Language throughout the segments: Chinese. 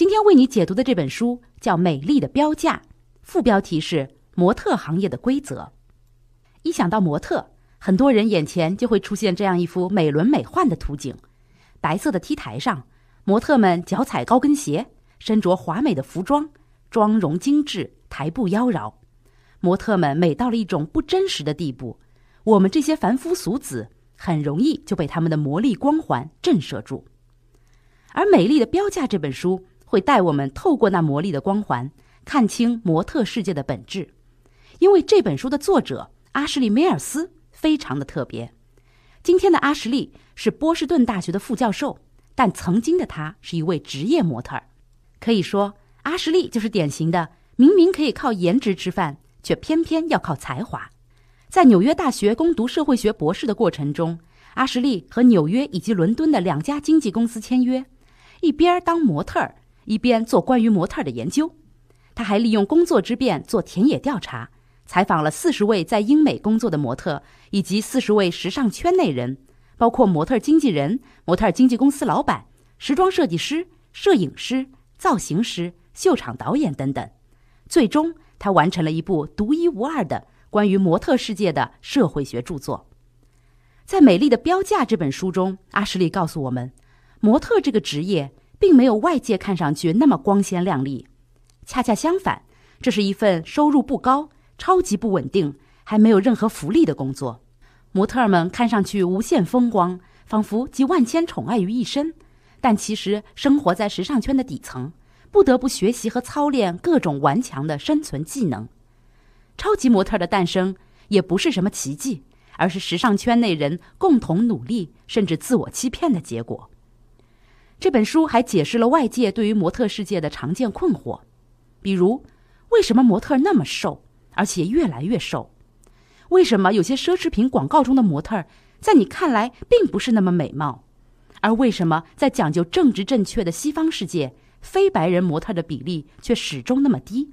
今天为你解读的这本书叫《美丽的标价》，副标题是《模特行业的规则》。一想到模特，很多人眼前就会出现这样一幅美轮美奂的图景：白色的 T 台上，模特们脚踩高跟鞋，身着华美的服装，妆容精致，台步妖娆。模特们美到了一种不真实的地步，我们这些凡夫俗子很容易就被他们的魔力光环震慑住。而《美丽的标价》这本书。会带我们透过那魔力的光环，看清模特世界的本质。因为这本书的作者阿什利·梅尔斯非常的特别。今天的阿什利是波士顿大学的副教授，但曾经的他是一位职业模特。可以说，阿什利就是典型的：明明可以靠颜值吃饭，却偏偏要靠才华。在纽约大学攻读社会学博士的过程中，阿什利和纽约以及伦敦的两家经纪公司签约，一边当模特。一边做关于模特的研究，他还利用工作之便做田野调查，采访了四十位在英美工作的模特，以及四十位时尚圈内人，包括模特经纪人、模特经纪公司老板、时装设计师、摄影师、造型师、秀场导演等等。最终，他完成了一部独一无二的关于模特世界的社会学著作。在《美丽的标价》这本书中，阿什利告诉我们，模特这个职业。并没有外界看上去那么光鲜亮丽，恰恰相反，这是一份收入不高、超级不稳定、还没有任何福利的工作。模特们看上去无限风光，仿佛集万千宠爱于一身，但其实生活在时尚圈的底层，不得不学习和操练各种顽强的生存技能。超级模特的诞生也不是什么奇迹，而是时尚圈内人共同努力甚至自我欺骗的结果。这本书还解释了外界对于模特世界的常见困惑，比如为什么模特那么瘦，而且越来越瘦？为什么有些奢侈品广告中的模特在你看来并不是那么美貌？而为什么在讲究正直正确的西方世界，非白人模特的比例却始终那么低？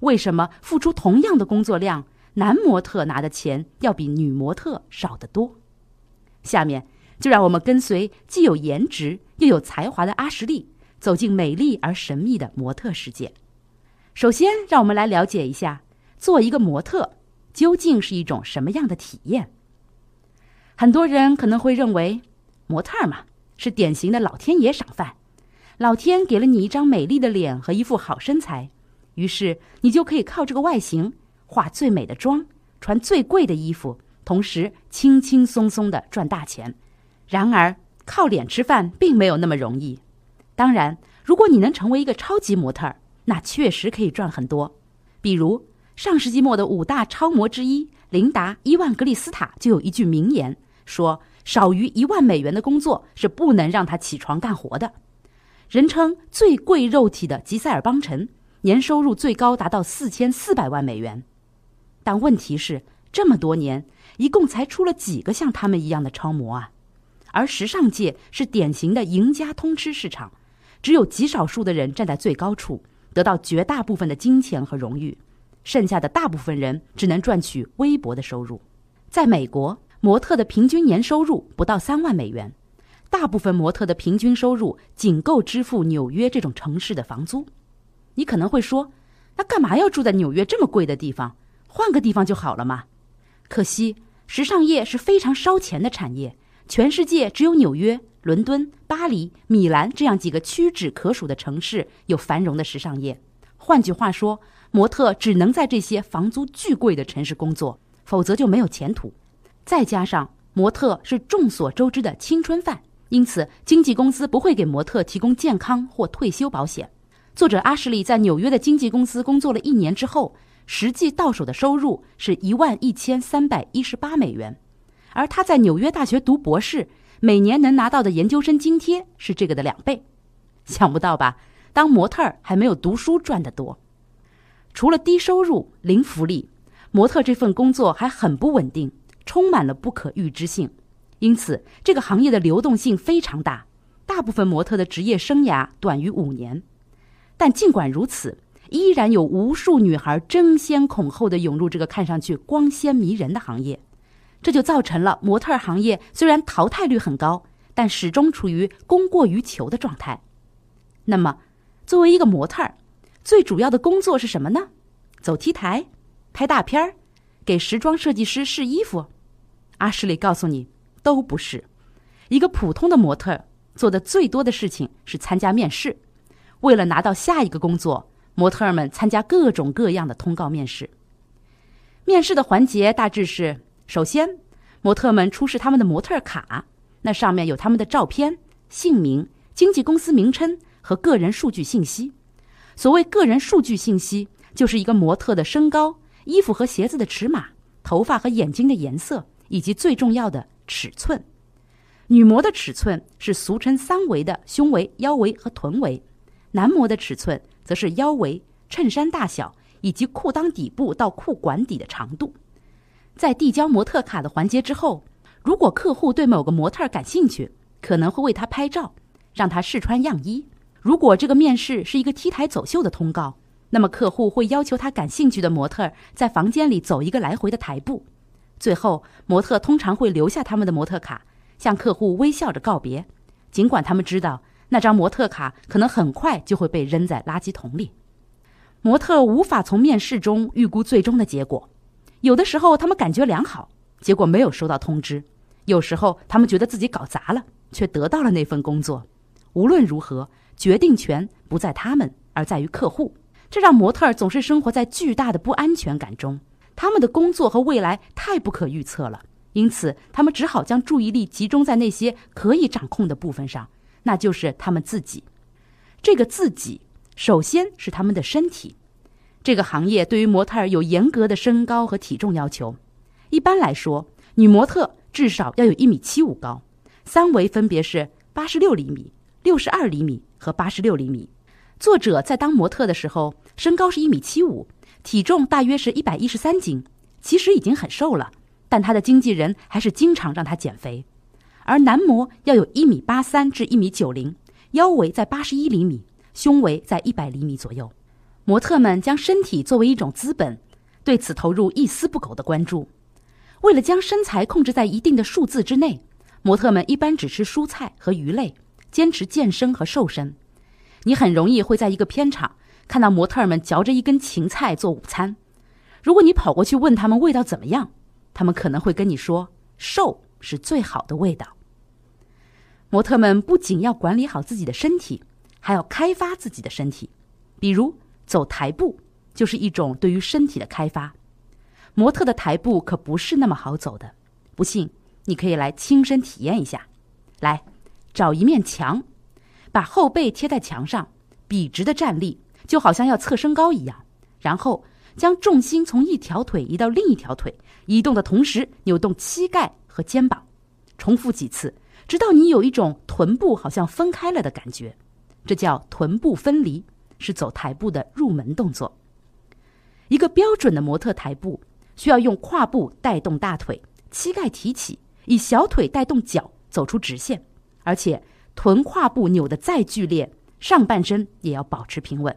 为什么付出同样的工作量，男模特拿的钱要比女模特少得多？下面。就让我们跟随既有颜值又有才华的阿什利，走进美丽而神秘的模特世界。首先，让我们来了解一下，做一个模特究竟是一种什么样的体验。很多人可能会认为，模特嘛，是典型的老天爷赏饭。老天给了你一张美丽的脸和一副好身材，于是你就可以靠这个外形，化最美的妆，穿最贵的衣服，同时轻轻松松地赚大钱。然而，靠脸吃饭并没有那么容易。当然，如果你能成为一个超级模特，那确实可以赚很多。比如，上世纪末的五大超模之一琳达·伊万格里斯塔就有一句名言，说：“少于一万美元的工作是不能让他起床干活的。”人称“最贵肉体”的吉塞尔·邦辰，年收入最高达到四千四百万美元。但问题是，这么多年，一共才出了几个像他们一样的超模啊？而时尚界是典型的赢家通吃市场，只有极少数的人站在最高处，得到绝大部分的金钱和荣誉，剩下的大部分人只能赚取微薄的收入。在美国，模特的平均年收入不到三万美元，大部分模特的平均收入仅够支付纽约这种城市的房租。你可能会说，那干嘛要住在纽约这么贵的地方？换个地方就好了嘛。可惜，时尚业是非常烧钱的产业。全世界只有纽约、伦敦、巴黎、米兰这样几个屈指可数的城市有繁荣的时尚业。换句话说，模特只能在这些房租巨贵的城市工作，否则就没有前途。再加上模特是众所周知的青春饭，因此经纪公司不会给模特提供健康或退休保险。作者阿什利在纽约的经纪公司工作了一年之后，实际到手的收入是一万一千三百一十八美元。而他在纽约大学读博士，每年能拿到的研究生津贴是这个的两倍。想不到吧？当模特儿还没有读书赚得多。除了低收入、零福利，模特这份工作还很不稳定，充满了不可预知性。因此，这个行业的流动性非常大。大部分模特的职业生涯短于五年。但尽管如此，依然有无数女孩争先恐后地涌入这个看上去光鲜迷人的行业。这就造成了模特儿行业虽然淘汰率很高，但始终处于供过于求的状态。那么，作为一个模特儿，最主要的工作是什么呢？走 T 台、拍大片儿、给时装设计师试衣服。阿什里告诉你，都不是。一个普通的模特儿做的最多的事情是参加面试。为了拿到下一个工作，模特儿们参加各种各样的通告面试。面试的环节大致是。首先，模特们出示他们的模特卡，那上面有他们的照片、姓名、经纪公司名称和个人数据信息。所谓个人数据信息，就是一个模特的身高、衣服和鞋子的尺码、头发和眼睛的颜色，以及最重要的尺寸。女模的尺寸是俗称“三围”的胸围、腰围和臀围；男模的尺寸则是腰围、衬衫大小以及裤裆底部到裤管底的长度。在递交模特卡的环节之后，如果客户对某个模特儿感兴趣，可能会为他拍照，让他试穿样衣。如果这个面试是一个 T 台走秀的通告，那么客户会要求他感兴趣的模特在房间里走一个来回的台步。最后，模特通常会留下他们的模特卡，向客户微笑着告别，尽管他们知道那张模特卡可能很快就会被扔在垃圾桶里。模特无法从面试中预估最终的结果。有的时候他们感觉良好，结果没有收到通知；有时候他们觉得自己搞砸了，却得到了那份工作。无论如何，决定权不在他们，而在于客户。这让模特儿总是生活在巨大的不安全感中，他们的工作和未来太不可预测了。因此，他们只好将注意力集中在那些可以掌控的部分上，那就是他们自己。这个自己，首先是他们的身体。这个行业对于模特有严格的身高和体重要求，一般来说，女模特至少要有一米七五高，三围分别是八十六厘米、六十二厘米和八十六厘米。作者在当模特的时候，身高是一米七五，体重大约是一百一十三斤，其实已经很瘦了，但她的经纪人还是经常让她减肥。而男模要有一米八三至一米九零，腰围在八十一厘米，胸围在一百厘米左右。模特们将身体作为一种资本，对此投入一丝不苟的关注。为了将身材控制在一定的数字之内，模特们一般只吃蔬菜和鱼类，坚持健身和瘦身。你很容易会在一个片场看到模特们嚼着一根芹菜做午餐。如果你跑过去问他们味道怎么样，他们可能会跟你说：“瘦是最好的味道。”模特们不仅要管理好自己的身体，还要开发自己的身体，比如。走台步就是一种对于身体的开发。模特的台步可不是那么好走的，不信你可以来亲身体验一下。来，找一面墙，把后背贴在墙上，笔直的站立，就好像要测身高一样。然后将重心从一条腿移到另一条腿，移动的同时扭动膝盖和肩膀，重复几次，直到你有一种臀部好像分开了的感觉，这叫臀部分离。是走台步的入门动作。一个标准的模特台步，需要用胯部带动大腿，膝盖提起，以小腿带动脚走出直线。而且，臀胯部扭得再剧烈，上半身也要保持平稳。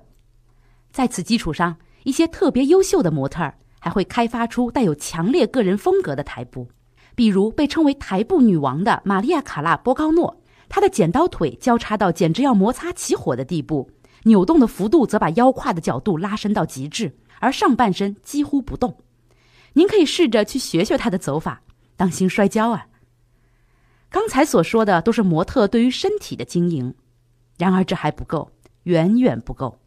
在此基础上，一些特别优秀的模特还会开发出带有强烈个人风格的台步。比如被称为“台步女王”的玛丽亚·卡拉·波高诺，她的剪刀腿交叉到简直要摩擦起火的地步。扭动的幅度则把腰胯的角度拉伸到极致，而上半身几乎不动。您可以试着去学学他的走法，当心摔跤啊！刚才所说的都是模特对于身体的经营，然而这还不够，远远不够。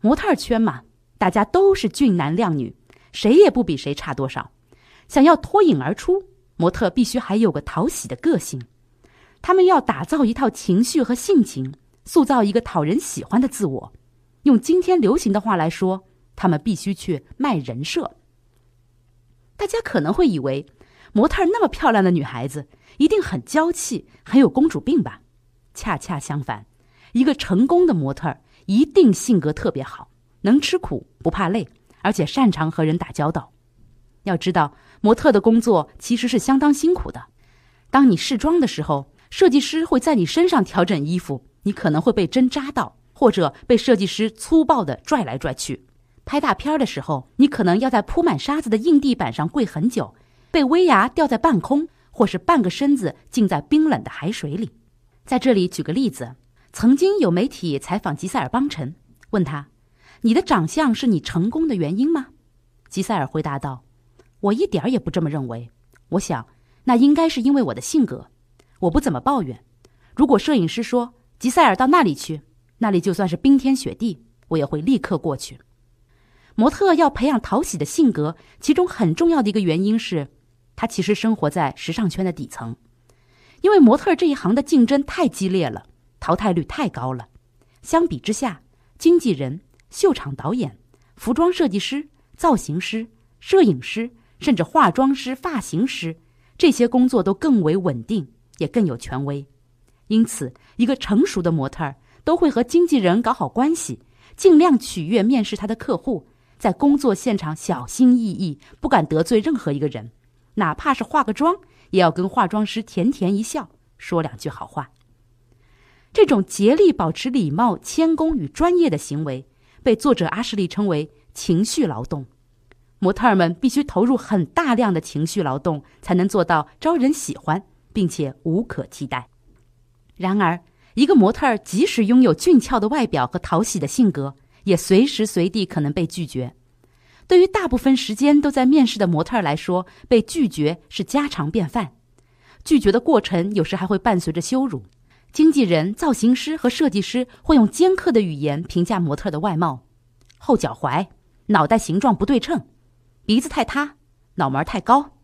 模特圈嘛，大家都是俊男靓女，谁也不比谁差多少。想要脱颖而出，模特必须还有个讨喜的个性，他们要打造一套情绪和性情。塑造一个讨人喜欢的自我，用今天流行的话来说，他们必须去卖人设。大家可能会以为，模特那么漂亮的女孩子一定很娇气，很有公主病吧？恰恰相反，一个成功的模特一定性格特别好，能吃苦，不怕累，而且擅长和人打交道。要知道，模特的工作其实是相当辛苦的。当你试装的时候，设计师会在你身上调整衣服。你可能会被针扎到，或者被设计师粗暴地拽来拽去。拍大片的时候，你可能要在铺满沙子的硬地板上跪很久，被威亚吊在半空，或是半个身子浸在冰冷的海水里。在这里举个例子，曾经有媒体采访吉赛尔邦辰，问他：“你的长相是你成功的原因吗？”吉赛尔回答道：“我一点儿也不这么认为。我想，那应该是因为我的性格，我不怎么抱怨。如果摄影师说……”吉塞尔到那里去，那里就算是冰天雪地，我也会立刻过去。模特要培养讨喜的性格，其中很重要的一个原因是，他其实生活在时尚圈的底层，因为模特这一行的竞争太激烈了，淘汰率太高了。相比之下，经纪人、秀场导演、服装设计师、造型师、摄影师，甚至化妆师、发型师，这些工作都更为稳定，也更有权威。因此，一个成熟的模特儿都会和经纪人搞好关系，尽量取悦面试他的客户，在工作现场小心翼翼，不敢得罪任何一个人，哪怕是化个妆，也要跟化妆师甜甜一笑，说两句好话。这种竭力保持礼貌、谦恭与专业的行为，被作者阿什利称为“情绪劳动”。模特儿们必须投入很大量的情绪劳动，才能做到招人喜欢，并且无可替代。然而，一个模特即使拥有俊俏的外表和讨喜的性格，也随时随地可能被拒绝。对于大部分时间都在面试的模特来说，被拒绝是家常便饭。拒绝的过程有时还会伴随着羞辱，经纪人、造型师和设计师会用尖刻的语言评价模特的外貌：后脚踝、脑袋形状不对称、鼻子太塌、脑门太高。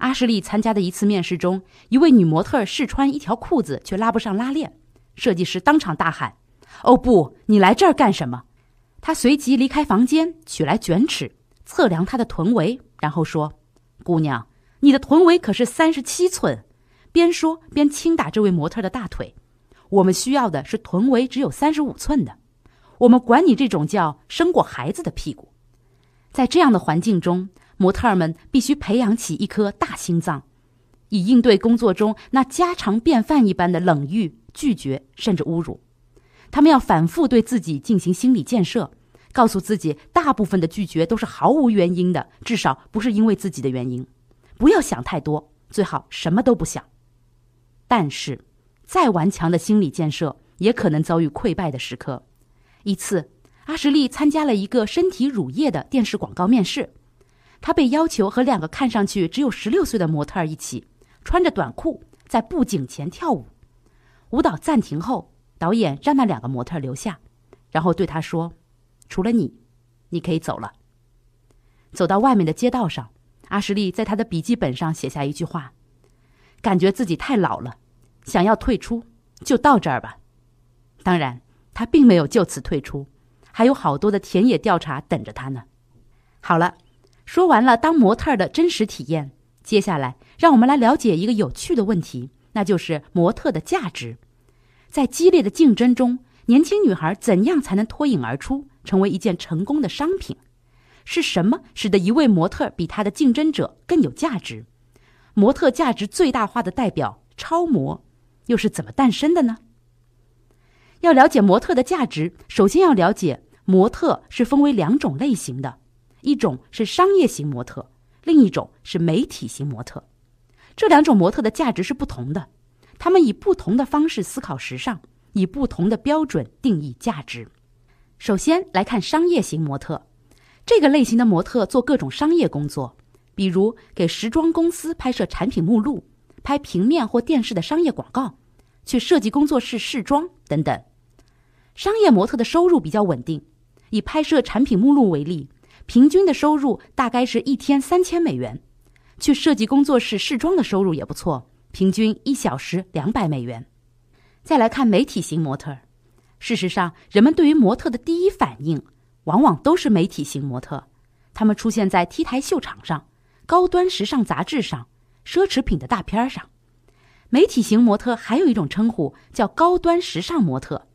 阿什利参加的一次面试中，一位女模特试穿一条裤子，却拉不上拉链。设计师当场大喊：“哦不，你来这儿干什么？”他随即离开房间，取来卷尺测量她的臀围，然后说：“姑娘，你的臀围可是三十七寸。”边说边轻打这位模特的大腿。“我们需要的是臀围只有三十五寸的。我们管你这种叫生过孩子的屁股。”在这样的环境中。模特儿们必须培养起一颗大心脏，以应对工作中那家常便饭一般的冷遇、拒绝甚至侮辱。他们要反复对自己进行心理建设，告诉自己，大部分的拒绝都是毫无原因的，至少不是因为自己的原因。不要想太多，最好什么都不想。但是，再顽强的心理建设也可能遭遇溃败的时刻。一次，阿什利参加了一个身体乳液的电视广告面试。他被要求和两个看上去只有十六岁的模特儿一起，穿着短裤在布景前跳舞。舞蹈暂停后，导演让那两个模特留下，然后对他说：“除了你，你可以走了。”走到外面的街道上，阿什利在他的笔记本上写下一句话：“感觉自己太老了，想要退出，就到这儿吧。”当然，他并没有就此退出，还有好多的田野调查等着他呢。好了。说完了当模特的真实体验，接下来让我们来了解一个有趣的问题，那就是模特的价值。在激烈的竞争中，年轻女孩怎样才能脱颖而出，成为一件成功的商品？是什么使得一位模特比她的竞争者更有价值？模特价值最大化的代表超模，又是怎么诞生的呢？要了解模特的价值，首先要了解模特是分为两种类型的。一种是商业型模特，另一种是媒体型模特。这两种模特的价值是不同的，他们以不同的方式思考时尚，以不同的标准定义价值。首先来看商业型模特，这个类型的模特做各种商业工作，比如给时装公司拍摄产品目录、拍平面或电视的商业广告、去设计工作室试装等等。商业模特的收入比较稳定，以拍摄产品目录为例。平均的收入大概是一天三千美元，去设计工作室试妆的收入也不错，平均一小时两百美元。再来看媒体型模特，事实上，人们对于模特的第一反应，往往都是媒体型模特。他们出现在 T 台秀场上、高端时尚杂志上、奢侈品的大片上。媒体型模特还有一种称呼叫高端时尚模特。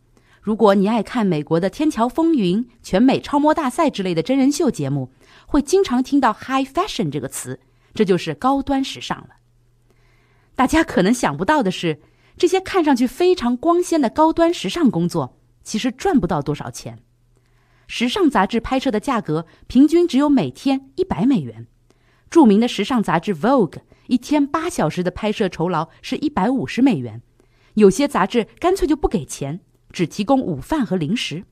如果你爱看美国的《天桥风云》《全美超模大赛》之类的真人秀节目，会经常听到 “high fashion” 这个词，这就是高端时尚了。大家可能想不到的是，这些看上去非常光鲜的高端时尚工作，其实赚不到多少钱。时尚杂志拍摄的价格平均只有每天一百美元。著名的时尚杂志《Vogue》一天八小时的拍摄酬劳是一百五十美元，有些杂志干脆就不给钱。只提供午饭和零食。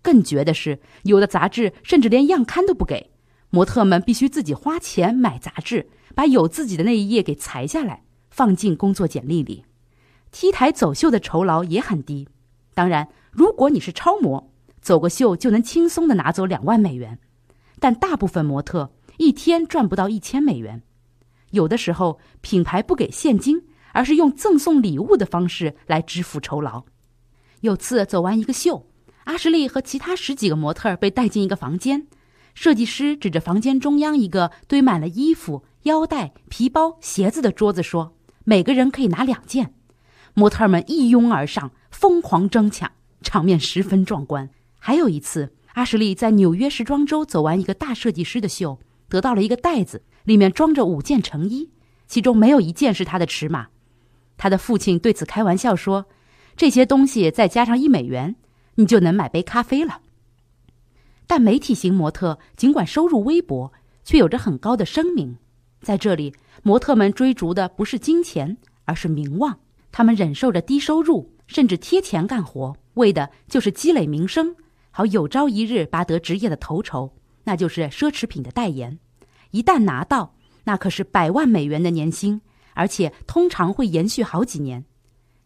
更绝的是，有的杂志甚至连样刊都不给，模特们必须自己花钱买杂志，把有自己的那一页给裁下来，放进工作简历里。T 台走秀的酬劳也很低。当然，如果你是超模，走个秀就能轻松的拿走两万美元，但大部分模特一天赚不到一千美元。有的时候，品牌不给现金，而是用赠送礼物的方式来支付酬劳。有次走完一个秀，阿什利和其他十几个模特被带进一个房间，设计师指着房间中央一个堆满了衣服、腰带、皮包、鞋子的桌子说：“每个人可以拿两件。”模特们一拥而上，疯狂争抢，场面十分壮观。还有一次，阿什利在纽约时装周走完一个大设计师的秀，得到了一个袋子，里面装着五件成衣，其中没有一件是他的尺码。他的父亲对此开玩笑说。这些东西再加上一美元，你就能买杯咖啡了。但媒体型模特尽管收入微薄，却有着很高的声名。在这里，模特们追逐的不是金钱，而是名望。他们忍受着低收入，甚至贴钱干活，为的就是积累名声，好有朝一日拔得职业的头筹，那就是奢侈品的代言。一旦拿到，那可是百万美元的年薪，而且通常会延续好几年。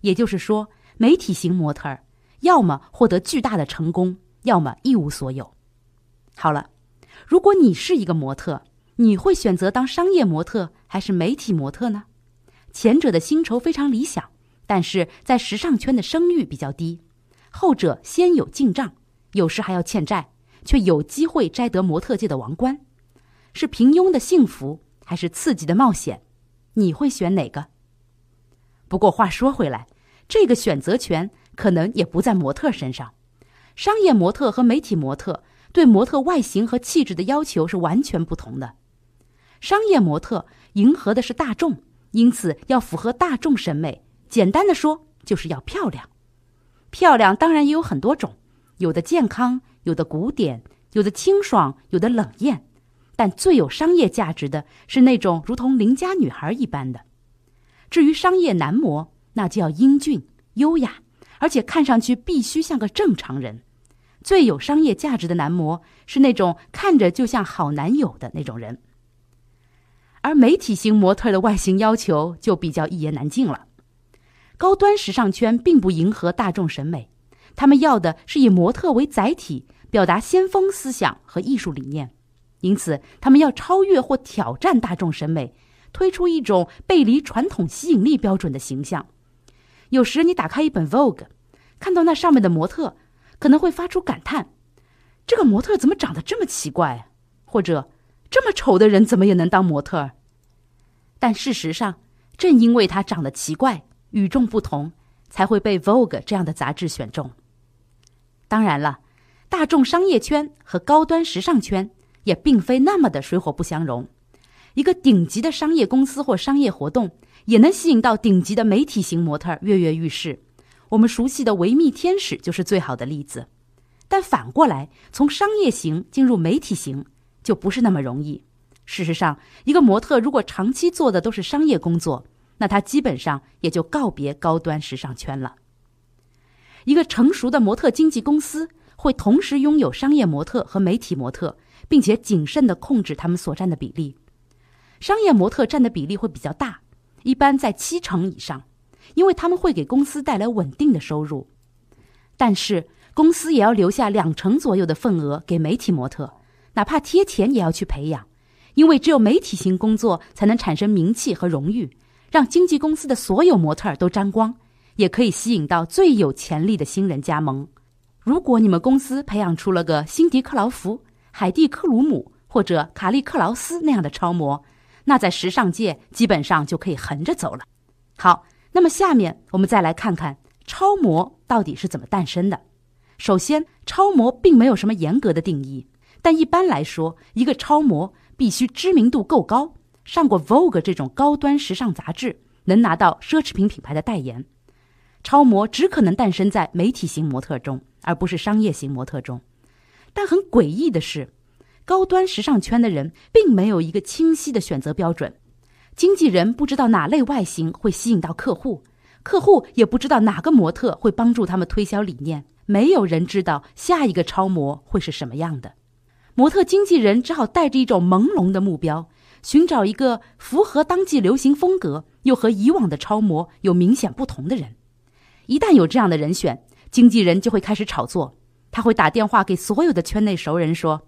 也就是说。媒体型模特儿，要么获得巨大的成功，要么一无所有。好了，如果你是一个模特，你会选择当商业模特还是媒体模特呢？前者的薪酬非常理想，但是在时尚圈的声誉比较低；后者先有进账，有时还要欠债，却有机会摘得模特界的王冠。是平庸的幸福，还是刺激的冒险？你会选哪个？不过话说回来。这个选择权可能也不在模特身上。商业模特和媒体模特对模特外形和气质的要求是完全不同的。商业模特迎合的是大众，因此要符合大众审美。简单的说，就是要漂亮。漂亮当然也有很多种，有的健康，有的古典，有的清爽，有的冷艳。但最有商业价值的是那种如同邻家女孩一般的。至于商业男模。那就要英俊、优雅，而且看上去必须像个正常人。最有商业价值的男模是那种看着就像好男友的那种人。而媒体型模特的外形要求就比较一言难尽了。高端时尚圈并不迎合大众审美，他们要的是以模特为载体，表达先锋思想和艺术理念，因此他们要超越或挑战大众审美，推出一种背离传统吸引力标准的形象。有时你打开一本 Vogue，看到那上面的模特，可能会发出感叹：“这个模特怎么长得这么奇怪？”或者“这么丑的人怎么也能当模特？”但事实上，正因为他长得奇怪、与众不同，才会被 Vogue 这样的杂志选中。当然了，大众商业圈和高端时尚圈也并非那么的水火不相容。一个顶级的商业公司或商业活动。也能吸引到顶级的媒体型模特跃跃欲试，我们熟悉的维密天使就是最好的例子。但反过来，从商业型进入媒体型就不是那么容易。事实上，一个模特如果长期做的都是商业工作，那他基本上也就告别高端时尚圈了。一个成熟的模特经纪公司会同时拥有商业模特和媒体模特，并且谨慎地控制他们所占的比例。商业模特占的比例会比较大。一般在七成以上，因为他们会给公司带来稳定的收入。但是公司也要留下两成左右的份额给媒体模特，哪怕贴钱也要去培养，因为只有媒体型工作才能产生名气和荣誉，让经纪公司的所有模特儿都沾光，也可以吸引到最有潜力的新人加盟。如果你们公司培养出了个辛迪·克劳福、海蒂·克鲁姆或者卡利·克劳斯那样的超模。那在时尚界基本上就可以横着走了。好，那么下面我们再来看看超模到底是怎么诞生的。首先，超模并没有什么严格的定义，但一般来说，一个超模必须知名度够高，上过《Vogue》这种高端时尚杂志，能拿到奢侈品品牌的代言。超模只可能诞生在媒体型模特中，而不是商业型模特中。但很诡异的是。高端时尚圈的人并没有一个清晰的选择标准，经纪人不知道哪类外形会吸引到客户，客户也不知道哪个模特会帮助他们推销理念，没有人知道下一个超模会是什么样的。模特经纪人只好带着一种朦胧的目标，寻找一个符合当季流行风格又和以往的超模有明显不同的人。一旦有这样的人选，经纪人就会开始炒作，他会打电话给所有的圈内熟人说。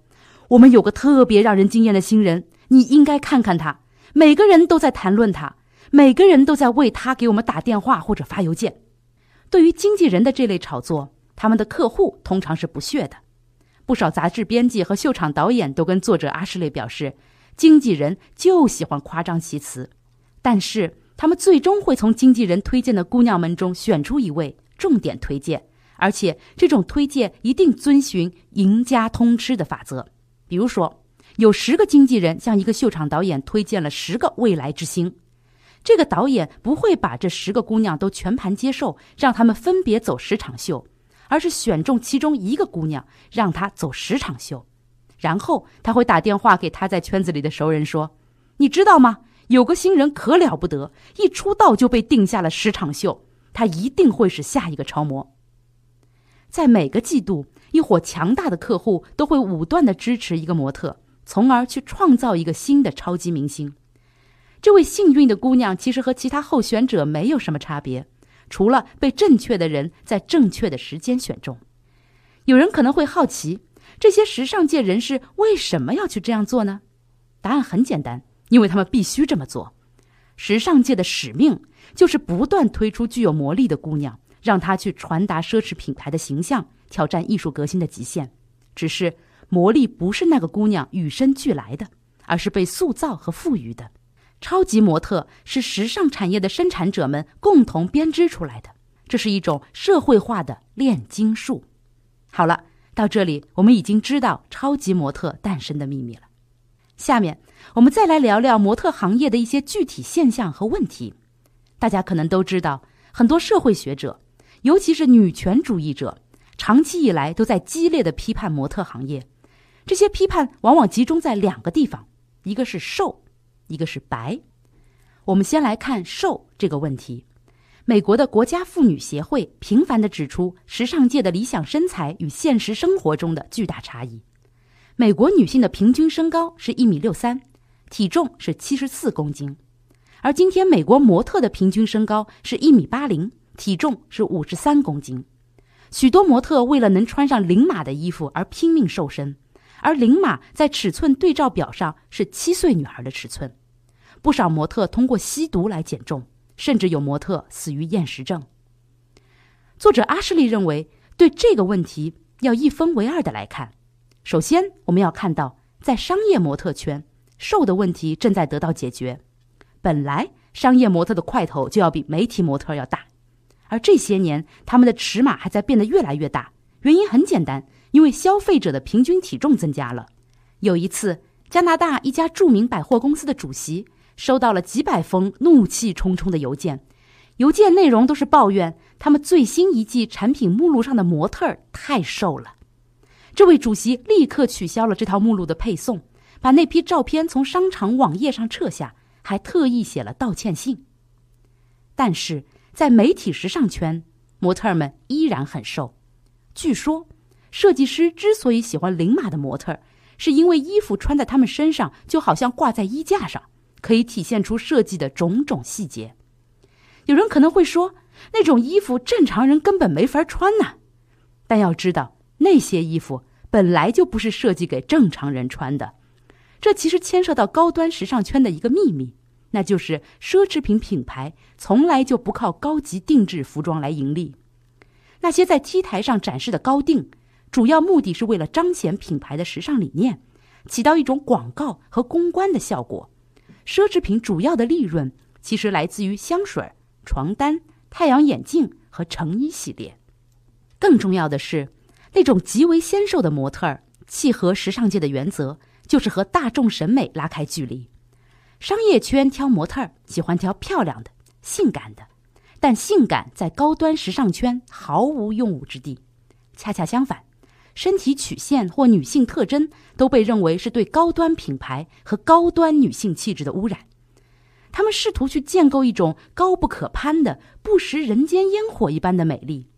我们有个特别让人惊艳的新人，你应该看看他。每个人都在谈论他，每个人都在为他给我们打电话或者发邮件。对于经纪人的这类炒作，他们的客户通常是不屑的。不少杂志编辑和秀场导演都跟作者阿什利表示，经纪人就喜欢夸张其词。但是他们最终会从经纪人推荐的姑娘们中选出一位重点推荐，而且这种推荐一定遵循赢家通吃的法则。比如说，有十个经纪人向一个秀场导演推荐了十个未来之星，这个导演不会把这十个姑娘都全盘接受，让他们分别走十场秀，而是选中其中一个姑娘，让她走十场秀，然后他会打电话给他在圈子里的熟人说：“你知道吗？有个新人可了不得，一出道就被定下了十场秀，她一定会是下一个超模。”在每个季度。一伙强大的客户都会武断的支持一个模特，从而去创造一个新的超级明星。这位幸运的姑娘其实和其他候选者没有什么差别，除了被正确的人在正确的时间选中。有人可能会好奇，这些时尚界人士为什么要去这样做呢？答案很简单，因为他们必须这么做。时尚界的使命就是不断推出具有魔力的姑娘，让她去传达奢侈品牌的形象。挑战艺术革新的极限，只是魔力不是那个姑娘与生俱来的，而是被塑造和赋予的。超级模特是时尚产业的生产者们共同编织出来的，这是一种社会化的炼金术。好了，到这里我们已经知道超级模特诞生的秘密了。下面我们再来聊聊模特行业的一些具体现象和问题。大家可能都知道，很多社会学者，尤其是女权主义者。长期以来都在激烈的批判模特行业，这些批判往往集中在两个地方：一个是瘦，一个是白。我们先来看瘦这个问题。美国的国家妇女协会频繁的指出，时尚界的理想身材与现实生活中的巨大差异。美国女性的平均身高是一米六三，体重是七十四公斤，而今天美国模特的平均身高是一米八零，体重是五十三公斤。许多模特为了能穿上零码的衣服而拼命瘦身，而零码在尺寸对照表上是七岁女孩的尺寸。不少模特通过吸毒来减重，甚至有模特死于厌食症。作者阿什利认为，对这个问题要一分为二的来看。首先，我们要看到，在商业模特圈，瘦的问题正在得到解决。本来，商业模特的块头就要比媒体模特要大。而这些年，他们的尺码还在变得越来越大。原因很简单，因为消费者的平均体重增加了。有一次，加拿大一家著名百货公司的主席收到了几百封怒气冲冲的邮件，邮件内容都是抱怨他们最新一季产品目录上的模特太瘦了。这位主席立刻取消了这套目录的配送，把那批照片从商场网页上撤下，还特意写了道歉信。但是。在媒体时尚圈，模特们依然很瘦。据说，设计师之所以喜欢零码的模特，是因为衣服穿在他们身上就好像挂在衣架上，可以体现出设计的种种细节。有人可能会说，那种衣服正常人根本没法穿呐。但要知道，那些衣服本来就不是设计给正常人穿的。这其实牵涉到高端时尚圈的一个秘密。那就是奢侈品品牌从来就不靠高级定制服装来盈利。那些在 T 台上展示的高定，主要目的是为了彰显品牌的时尚理念，起到一种广告和公关的效果。奢侈品主要的利润其实来自于香水、床单、太阳眼镜和成衣系列。更重要的是，那种极为纤瘦的模特儿，契合时尚界的原则，就是和大众审美拉开距离。商业圈挑模特儿，喜欢挑漂亮的、性感的，但性感在高端时尚圈毫无用武之地。恰恰相反，身体曲线或女性特征都被认为是对高端品牌和高端女性气质的污染。他们试图去建构一种高不可攀的、不食人间烟火一般的美丽。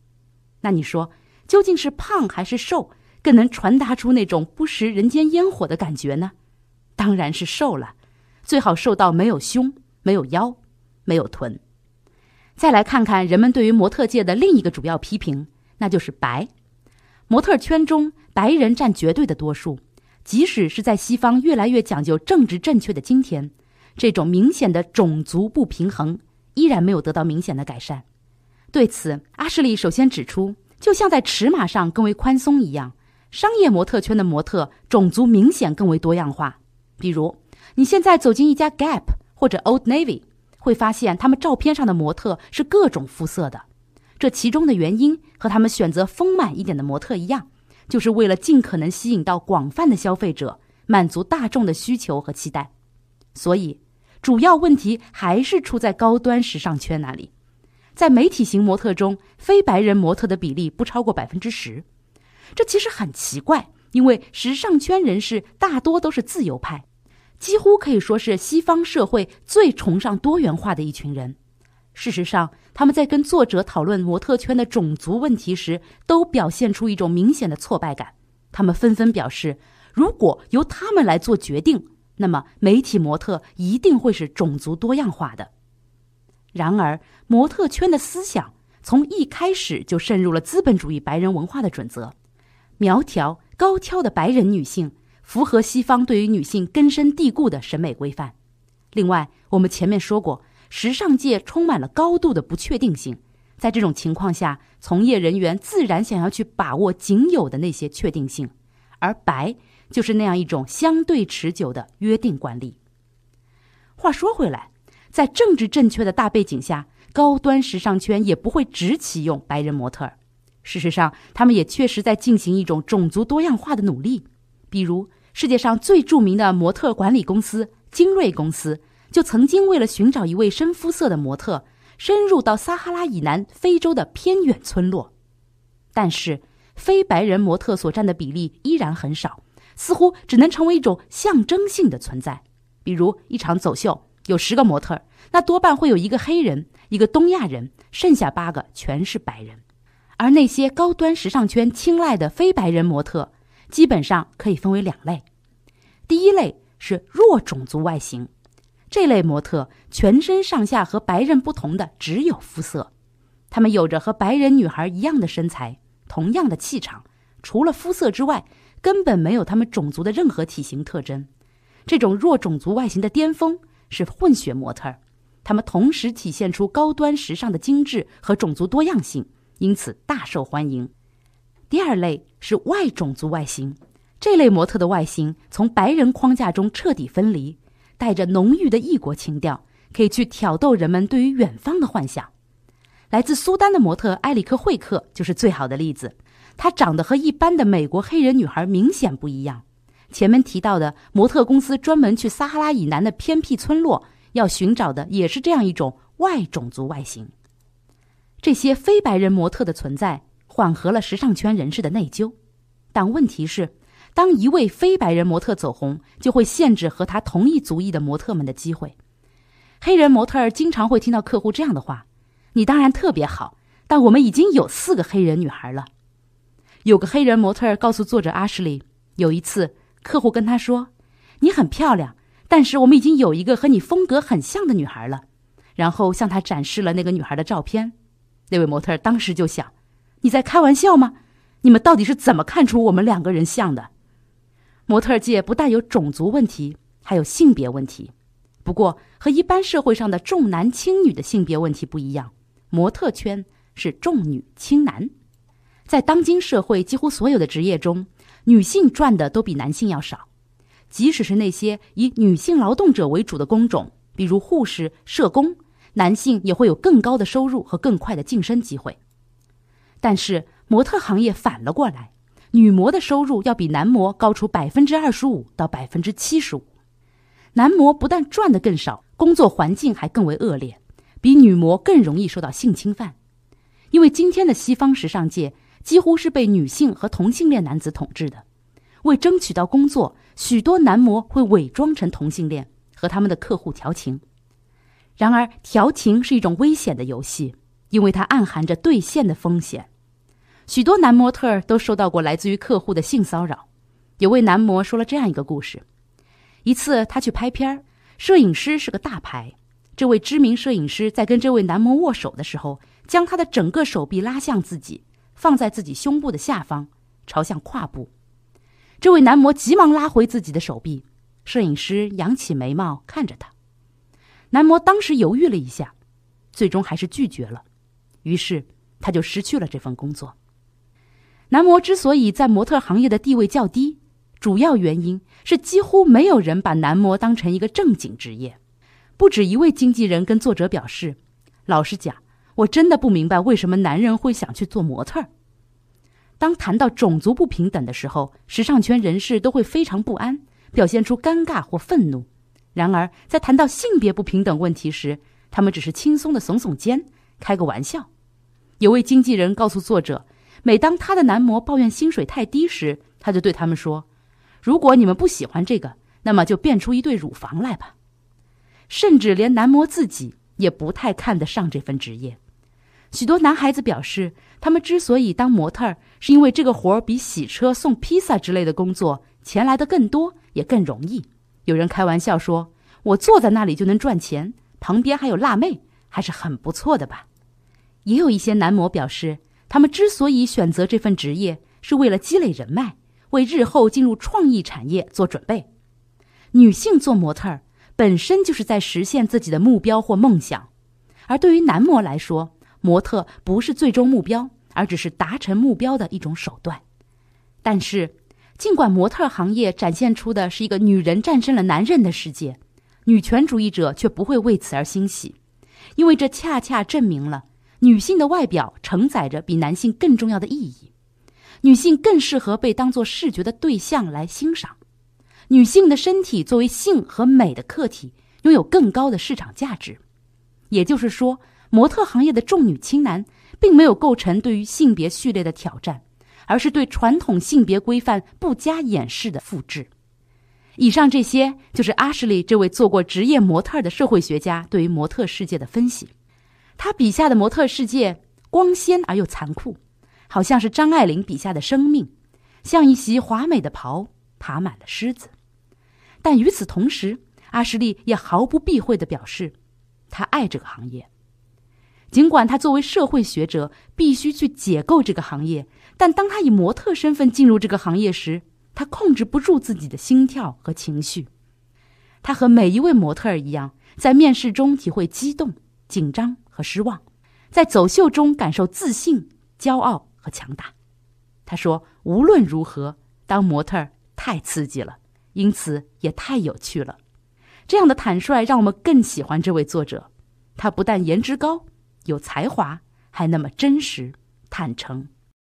那你说，究竟是胖还是瘦更能传达出那种不食人间烟火的感觉呢？当然是瘦了。最好瘦到没有胸、没有腰、没有臀。再来看看人们对于模特界的另一个主要批评，那就是白。模特圈中白人占绝对的多数，即使是在西方越来越讲究政治正确的今天，这种明显的种族不平衡依然没有得到明显的改善。对此，阿什利首先指出，就像在尺码上更为宽松一样，商业模特圈的模特种族明显更为多样化，比如。你现在走进一家 Gap 或者 Old Navy，会发现他们照片上的模特是各种肤色的。这其中的原因和他们选择丰满一点的模特一样，就是为了尽可能吸引到广泛的消费者，满足大众的需求和期待。所以，主要问题还是出在高端时尚圈那里。在媒体型模特中，非白人模特的比例不超过百分之十，这其实很奇怪，因为时尚圈人士大多都是自由派。几乎可以说是西方社会最崇尚多元化的一群人。事实上，他们在跟作者讨论模特圈的种族问题时，都表现出一种明显的挫败感。他们纷纷表示，如果由他们来做决定，那么媒体模特一定会是种族多样化的。然而，模特圈的思想从一开始就渗入了资本主义白人文化的准则：苗条、高挑的白人女性。符合西方对于女性根深蒂固的审美规范。另外，我们前面说过，时尚界充满了高度的不确定性，在这种情况下，从业人员自然想要去把握仅有的那些确定性，而白就是那样一种相对持久的约定惯例。话说回来，在政治正确的大背景下，高端时尚圈也不会只启用白人模特，事实上，他们也确实在进行一种种族多样化的努力。比如，世界上最著名的模特管理公司精锐公司，就曾经为了寻找一位深肤色的模特，深入到撒哈拉以南非洲的偏远村落。但是，非白人模特所占的比例依然很少，似乎只能成为一种象征性的存在。比如，一场走秀有十个模特，那多半会有一个黑人，一个东亚人，剩下八个全是白人。而那些高端时尚圈青睐的非白人模特。基本上可以分为两类，第一类是弱种族外形，这类模特全身上下和白人不同的只有肤色，他们有着和白人女孩一样的身材，同样的气场，除了肤色之外，根本没有他们种族的任何体型特征。这种弱种族外形的巅峰是混血模特，他们同时体现出高端时尚的精致和种族多样性，因此大受欢迎。第二类是外种族外形，这类模特的外形从白人框架中彻底分离，带着浓郁的异国情调，可以去挑逗人们对于远方的幻想。来自苏丹的模特埃里克·惠克就是最好的例子，她长得和一般的美国黑人女孩明显不一样。前面提到的模特公司专门去撒哈拉以南的偏僻村落，要寻找的也是这样一种外种族外形。这些非白人模特的存在。缓和了时尚圈人士的内疚，但问题是，当一位非白人模特走红，就会限制和他同一族裔的模特们的机会。黑人模特儿经常会听到客户这样的话：“你当然特别好，但我们已经有四个黑人女孩了。”有个黑人模特儿告诉作者阿什利，有一次客户跟他说：“你很漂亮，但是我们已经有一个和你风格很像的女孩了。”然后向他展示了那个女孩的照片。那位模特儿当时就想。你在开玩笑吗？你们到底是怎么看出我们两个人像的？模特界不但有种族问题，还有性别问题。不过和一般社会上的重男轻女的性别问题不一样，模特圈是重女轻男。在当今社会，几乎所有的职业中，女性赚的都比男性要少。即使是那些以女性劳动者为主的工种，比如护士、社工，男性也会有更高的收入和更快的晋升机会。但是模特行业反了过来，女模的收入要比男模高出百分之二十五到百分之七十五。男模不但赚得更少，工作环境还更为恶劣，比女模更容易受到性侵犯。因为今天的西方时尚界几乎是被女性和同性恋男子统治的，为争取到工作，许多男模会伪装成同性恋和他们的客户调情。然而，调情是一种危险的游戏，因为它暗含着兑现的风险。许多男模特都受到过来自于客户的性骚扰。有位男模说了这样一个故事：一次，他去拍片儿，摄影师是个大牌。这位知名摄影师在跟这位男模握手的时候，将他的整个手臂拉向自己，放在自己胸部的下方，朝向胯部。这位男模急忙拉回自己的手臂，摄影师扬起眉毛看着他。男模当时犹豫了一下，最终还是拒绝了，于是他就失去了这份工作。男模之所以在模特行业的地位较低，主要原因是几乎没有人把男模当成一个正经职业。不止一位经纪人跟作者表示：“老实讲，我真的不明白为什么男人会想去做模特。”当谈到种族不平等的时候，时尚圈人士都会非常不安，表现出尴尬或愤怒。然而，在谈到性别不平等问题时，他们只是轻松的耸耸肩，开个玩笑。有位经纪人告诉作者。每当他的男模抱怨薪水太低时，他就对他们说：“如果你们不喜欢这个，那么就变出一对乳房来吧。”甚至连男模自己也不太看得上这份职业。许多男孩子表示，他们之所以当模特儿，是因为这个活儿比洗车、送披萨之类的工作钱来的更多，也更容易。有人开玩笑说：“我坐在那里就能赚钱，旁边还有辣妹，还是很不错的吧。”也有一些男模表示。他们之所以选择这份职业，是为了积累人脉，为日后进入创意产业做准备。女性做模特儿本身就是在实现自己的目标或梦想，而对于男模来说，模特不是最终目标，而只是达成目标的一种手段。但是，尽管模特行业展现出的是一个女人战胜了男人的世界，女权主义者却不会为此而欣喜，因为这恰恰证明了。女性的外表承载着比男性更重要的意义，女性更适合被当作视觉的对象来欣赏。女性的身体作为性和美的客体，拥有更高的市场价值。也就是说，模特行业的重女轻男，并没有构成对于性别序列的挑战，而是对传统性别规范不加掩饰的复制。以上这些，就是阿什利这位做过职业模特的社会学家对于模特世界的分析。他笔下的模特世界光鲜而又残酷，好像是张爱玲笔下的生命，像一袭华美的袍爬满了虱子。但与此同时，阿什利也毫不避讳地表示，他爱这个行业。尽管他作为社会学者必须去解构这个行业，但当他以模特身份进入这个行业时，他控制不住自己的心跳和情绪。他和每一位模特儿一样，在面试中体会激动、紧张。失望，在走秀中感受自信、骄傲和强大。他说：“无论如何，当模特太刺激了，因此也太有趣了。”这样的坦率让我们更喜欢这位作者。他不但颜值高、有才华，还那么真实、坦诚。